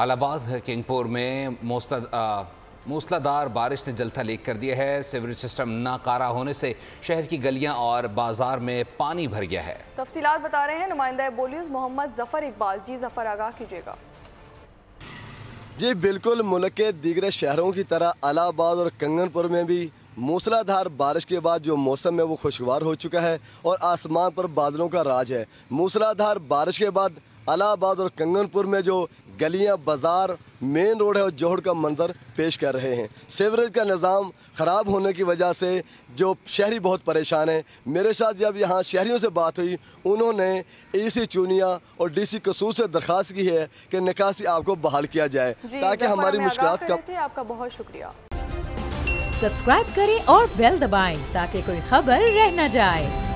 अलाहाबाद किंगपुर में मूसलाधार बारिश ने जलथा लीक कर दिया है सिवरेज सिस्टम नाकारा होने से शहर की गलियां और बाजार में पानी भर गया है तफसीत बता रहे हैं नुमाइंदा बोलियस मोहम्मद जफर इकबाल जी जफर आगाह कीजिएगा जी बिल्कुल मुल्क के दीगर शहरों की तरह अलाहाबाद और कंगनपुर में भी मूसलाधार बारिश के बाद जो मौसम है वो खुशगवार हो चुका है और आसमान पर बादलों का राज है मूसलाधार बारिश के बाद अलाहाबाद और कंगनपुर में जो गलियां बाज़ार मेन रोड है और जोहड़ का मंजर पेश कर रहे हैं सेवरेज का निज़ाम ख़राब होने की वजह से जो शहरी बहुत परेशान हैं मेरे साथ जब यहाँ शहरीों से बात हुई उन्होंने ए सी चूनिया और डी सी कसूर से दरख्वास्त की है कि निकासी आपको बहाल किया जाए ताकि हमारी मुश्किल कम आपका बहुत शुक्रिया सब्सक्राइब करें और बेल दबाएं ताकि कोई खबर रह न जाए